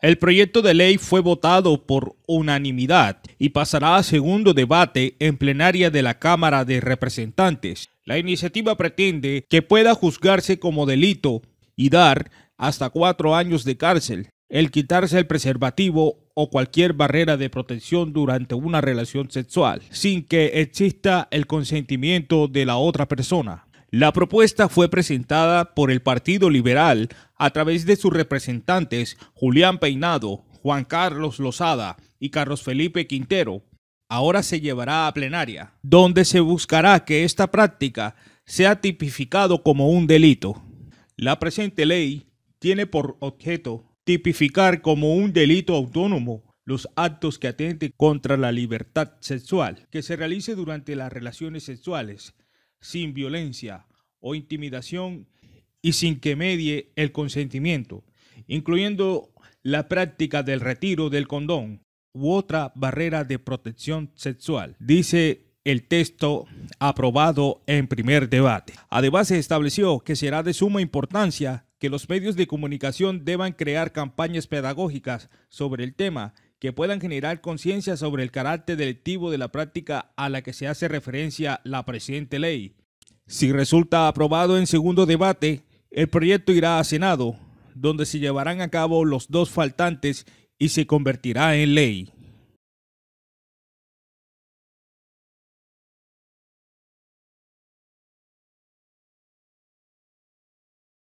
El proyecto de ley fue votado por unanimidad y pasará a segundo debate en plenaria de la Cámara de Representantes. La iniciativa pretende que pueda juzgarse como delito y dar hasta cuatro años de cárcel el quitarse el preservativo o cualquier barrera de protección durante una relación sexual sin que exista el consentimiento de la otra persona. La propuesta fue presentada por el Partido Liberal a través de sus representantes Julián Peinado, Juan Carlos Lozada y Carlos Felipe Quintero. Ahora se llevará a plenaria, donde se buscará que esta práctica sea tipificado como un delito. La presente ley tiene por objeto tipificar como un delito autónomo los actos que atenten contra la libertad sexual que se realice durante las relaciones sexuales sin violencia o intimidación y sin que medie el consentimiento, incluyendo la práctica del retiro del condón u otra barrera de protección sexual, dice el texto aprobado en primer debate. Además, se estableció que será de suma importancia que los medios de comunicación deban crear campañas pedagógicas sobre el tema que puedan generar conciencia sobre el carácter delictivo de la práctica a la que se hace referencia la presente ley. Si resulta aprobado en segundo debate, el proyecto irá a Senado, donde se llevarán a cabo los dos faltantes y se convertirá en ley.